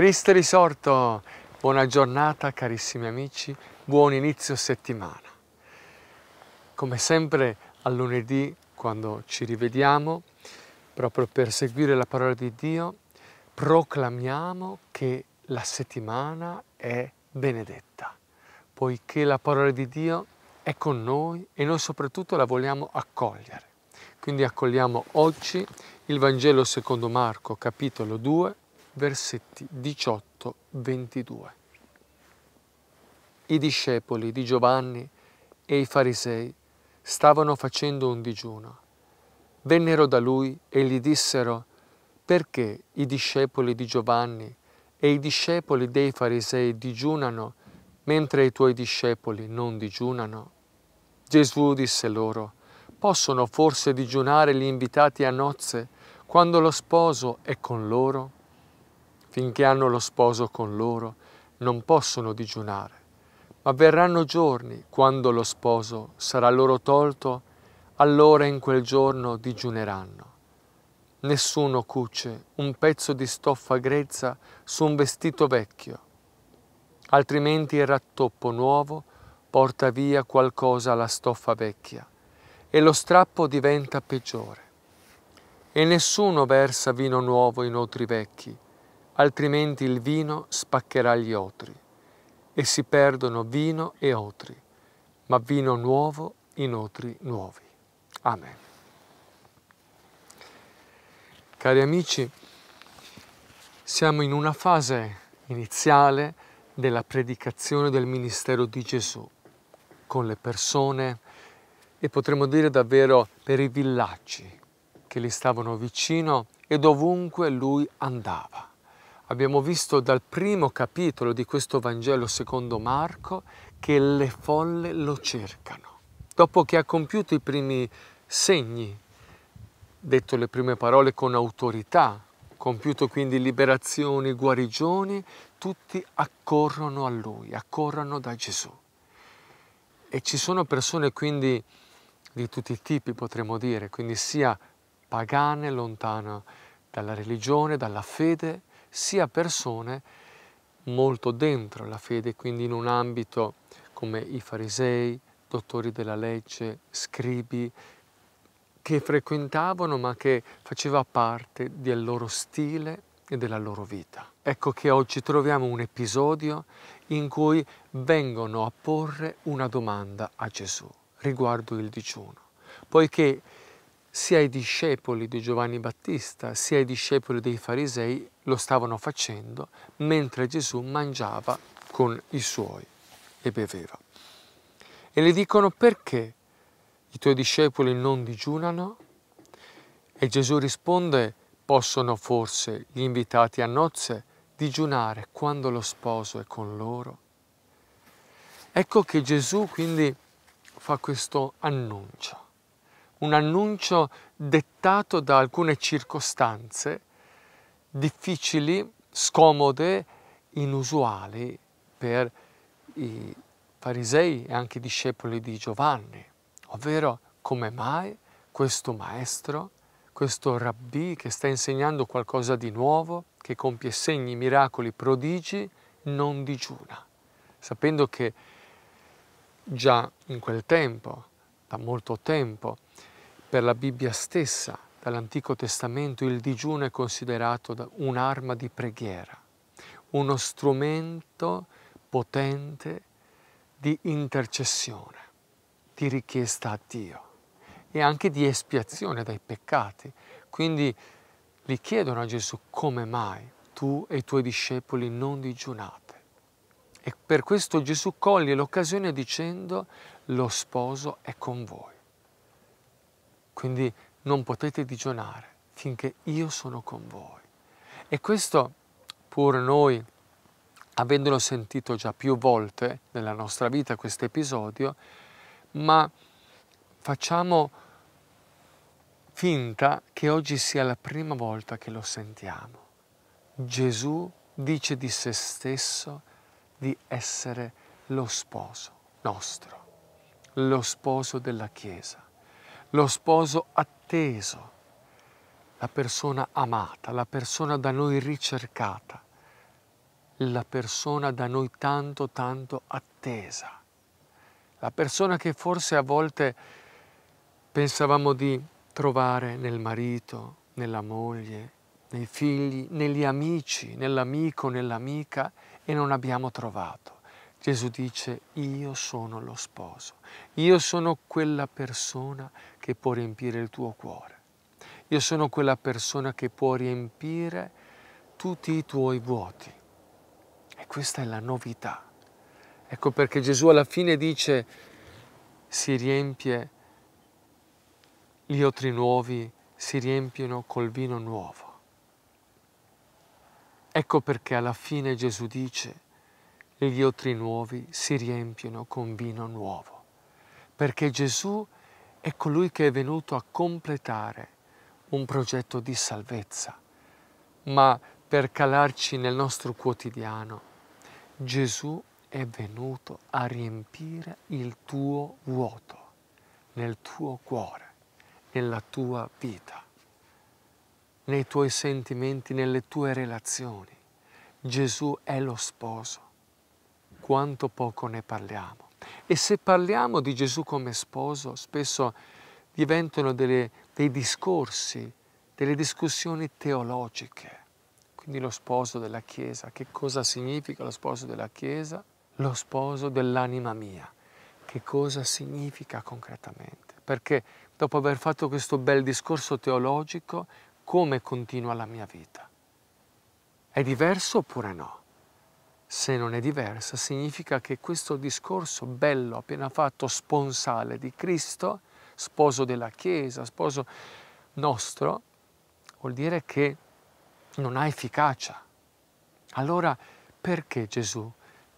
Cristo risorto, buona giornata carissimi amici, buon inizio settimana. Come sempre a lunedì quando ci rivediamo, proprio per seguire la parola di Dio, proclamiamo che la settimana è benedetta, poiché la parola di Dio è con noi e noi soprattutto la vogliamo accogliere. Quindi accogliamo oggi il Vangelo secondo Marco capitolo 2 versetti 18-22. I discepoli di Giovanni e i farisei stavano facendo un digiuno. Vennero da lui e gli dissero, perché i discepoli di Giovanni e i discepoli dei farisei digiunano mentre i tuoi discepoli non digiunano? Gesù disse loro, possono forse digiunare gli invitati a nozze quando lo sposo è con loro? finché hanno lo sposo con loro, non possono digiunare. Ma verranno giorni quando lo sposo sarà loro tolto, allora in quel giorno digiuneranno. Nessuno cuce un pezzo di stoffa grezza su un vestito vecchio, altrimenti il rattoppo nuovo porta via qualcosa alla stoffa vecchia e lo strappo diventa peggiore. E nessuno versa vino nuovo in otri vecchi, altrimenti il vino spaccherà gli otri e si perdono vino e otri, ma vino nuovo in otri nuovi. Amen. Cari amici, siamo in una fase iniziale della predicazione del ministero di Gesù con le persone e potremmo dire davvero per i villaggi che gli stavano vicino e dovunque lui andava. Abbiamo visto dal primo capitolo di questo Vangelo secondo Marco che le folle lo cercano. Dopo che ha compiuto i primi segni, detto le prime parole con autorità, compiuto quindi liberazioni, guarigioni, tutti accorrono a lui, accorrono da Gesù. E ci sono persone quindi di tutti i tipi, potremmo dire, quindi sia pagane, lontane dalla religione, dalla fede, sia persone molto dentro la fede, quindi in un ambito come i farisei, dottori della legge, scribi, che frequentavano ma che faceva parte del loro stile e della loro vita. Ecco che oggi troviamo un episodio in cui vengono a porre una domanda a Gesù riguardo il digiuno, poiché sia i discepoli di Giovanni Battista sia i discepoli dei farisei lo stavano facendo mentre Gesù mangiava con i suoi e beveva. E le dicono perché i tuoi discepoli non digiunano? E Gesù risponde possono forse gli invitati a nozze digiunare quando lo sposo è con loro? Ecco che Gesù quindi fa questo annuncio un annuncio dettato da alcune circostanze difficili, scomode, inusuali per i farisei e anche i discepoli di Giovanni, ovvero come mai questo maestro, questo rabbì che sta insegnando qualcosa di nuovo, che compie segni, miracoli, prodigi, non digiuna, sapendo che già in quel tempo, da molto tempo, per la Bibbia stessa, dall'Antico Testamento, il digiuno è considerato un'arma di preghiera, uno strumento potente di intercessione, di richiesta a Dio e anche di espiazione dai peccati. Quindi gli chiedono a Gesù come mai tu e i tuoi discepoli non digiunate. E per questo Gesù coglie l'occasione dicendo lo sposo è con voi. Quindi non potete digiunare finché io sono con voi. E questo pur noi, avendolo sentito già più volte nella nostra vita questo episodio, ma facciamo finta che oggi sia la prima volta che lo sentiamo. Gesù dice di se stesso di essere lo sposo nostro, lo sposo della Chiesa lo sposo atteso, la persona amata, la persona da noi ricercata, la persona da noi tanto tanto attesa, la persona che forse a volte pensavamo di trovare nel marito, nella moglie, nei figli, negli amici, nell'amico, nell'amica e non abbiamo trovato. Gesù dice io sono lo sposo, io sono quella persona che può riempire il tuo cuore, io sono quella persona che può riempire tutti i tuoi vuoti. E questa è la novità. Ecco perché Gesù alla fine dice si riempie gli otri nuovi, si riempiono col vino nuovo. Ecco perché alla fine Gesù dice e gli otri nuovi si riempiono con vino nuovo, perché Gesù è colui che è venuto a completare un progetto di salvezza. Ma per calarci nel nostro quotidiano, Gesù è venuto a riempire il tuo vuoto nel tuo cuore, nella tua vita, nei tuoi sentimenti, nelle tue relazioni. Gesù è lo sposo quanto poco ne parliamo. E se parliamo di Gesù come sposo, spesso diventano delle, dei discorsi, delle discussioni teologiche. Quindi lo sposo della Chiesa, che cosa significa lo sposo della Chiesa? Lo sposo dell'anima mia, che cosa significa concretamente? Perché dopo aver fatto questo bel discorso teologico, come continua la mia vita? È diverso oppure no? se non è diversa, significa che questo discorso bello appena fatto sponsale di Cristo, sposo della Chiesa, sposo nostro, vuol dire che non ha efficacia. Allora perché Gesù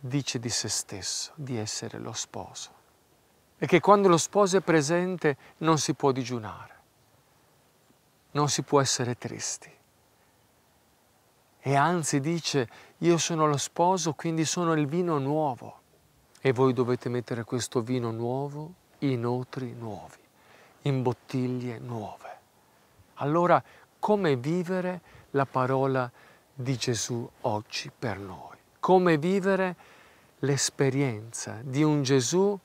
dice di se stesso di essere lo sposo? E che quando lo sposo è presente non si può digiunare, non si può essere tristi e anzi dice io sono lo sposo, quindi sono il vino nuovo e voi dovete mettere questo vino nuovo in otri nuovi, in bottiglie nuove. Allora come vivere la parola di Gesù oggi per noi? Come vivere l'esperienza di un Gesù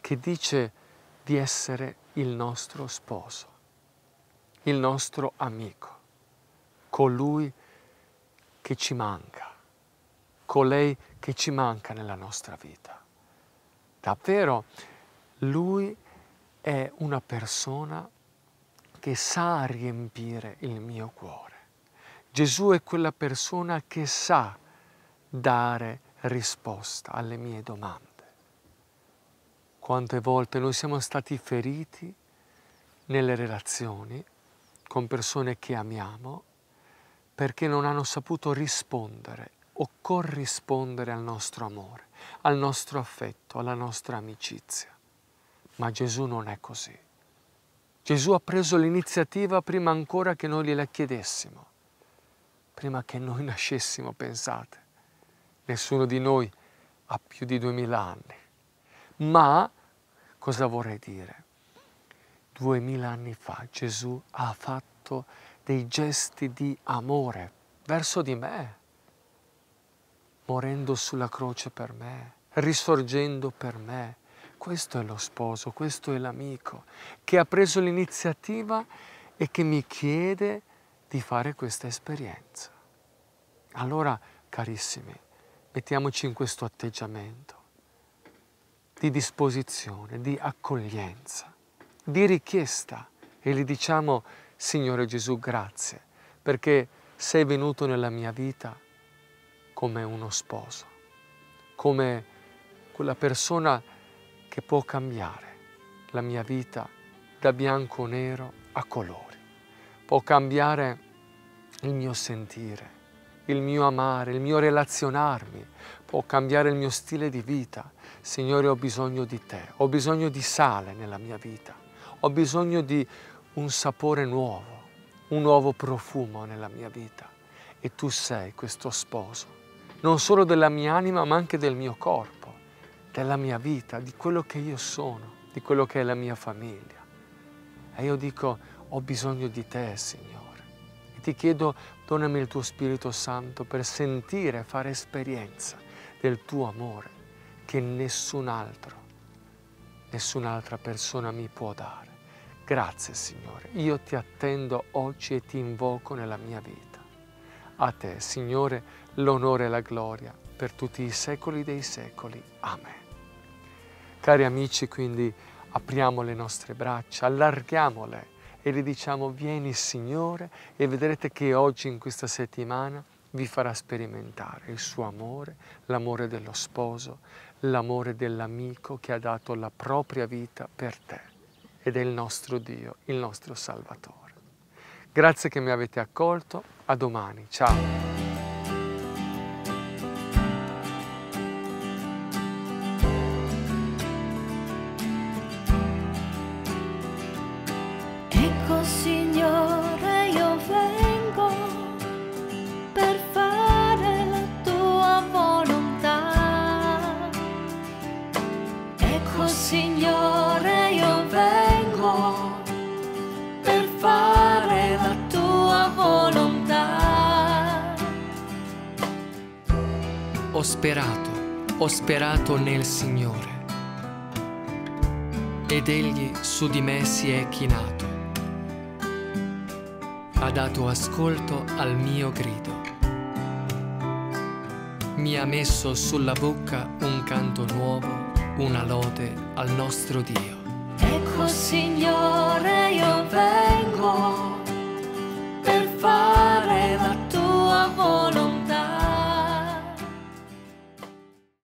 che dice di essere il nostro sposo, il nostro amico, colui che che ci manca, colei che ci manca nella nostra vita. Davvero, Lui è una persona che sa riempire il mio cuore. Gesù è quella persona che sa dare risposta alle mie domande. Quante volte noi siamo stati feriti nelle relazioni con persone che amiamo perché non hanno saputo rispondere o corrispondere al nostro amore, al nostro affetto, alla nostra amicizia. Ma Gesù non è così. Gesù ha preso l'iniziativa prima ancora che noi gliela chiedessimo, prima che noi nascessimo, pensate. Nessuno di noi ha più di duemila anni. Ma cosa vorrei dire? Duemila anni fa Gesù ha fatto dei gesti di amore verso di me, morendo sulla croce per me, risorgendo per me. Questo è lo sposo, questo è l'amico che ha preso l'iniziativa e che mi chiede di fare questa esperienza. Allora, carissimi, mettiamoci in questo atteggiamento di disposizione, di accoglienza, di richiesta e gli diciamo Signore Gesù, grazie perché sei venuto nella mia vita come uno sposo, come quella persona che può cambiare la mia vita da bianco-nero a colori, può cambiare il mio sentire, il mio amare, il mio relazionarmi, può cambiare il mio stile di vita. Signore, ho bisogno di te, ho bisogno di sale nella mia vita, ho bisogno di un sapore nuovo, un nuovo profumo nella mia vita. E tu sei questo sposo, non solo della mia anima, ma anche del mio corpo, della mia vita, di quello che io sono, di quello che è la mia famiglia. E io dico, ho bisogno di te, Signore. E ti chiedo, donami il tuo Spirito Santo per sentire, fare esperienza del tuo amore che nessun altro, nessun'altra persona mi può dare. Grazie Signore, io ti attendo oggi e ti invoco nella mia vita. A te, Signore, l'onore e la gloria per tutti i secoli dei secoli. Amen. Cari amici, quindi apriamo le nostre braccia, allarghiamole e le diciamo vieni Signore e vedrete che oggi in questa settimana vi farà sperimentare il suo amore, l'amore dello sposo, l'amore dell'amico che ha dato la propria vita per te ed è il nostro Dio, il nostro Salvatore. Grazie che mi avete accolto, a domani, ciao! sperato, ho sperato nel Signore. Ed egli su di me si è chinato. Ha dato ascolto al mio grido. Mi ha messo sulla bocca un canto nuovo, una lode al nostro Dio. Ecco Signore, io vengo.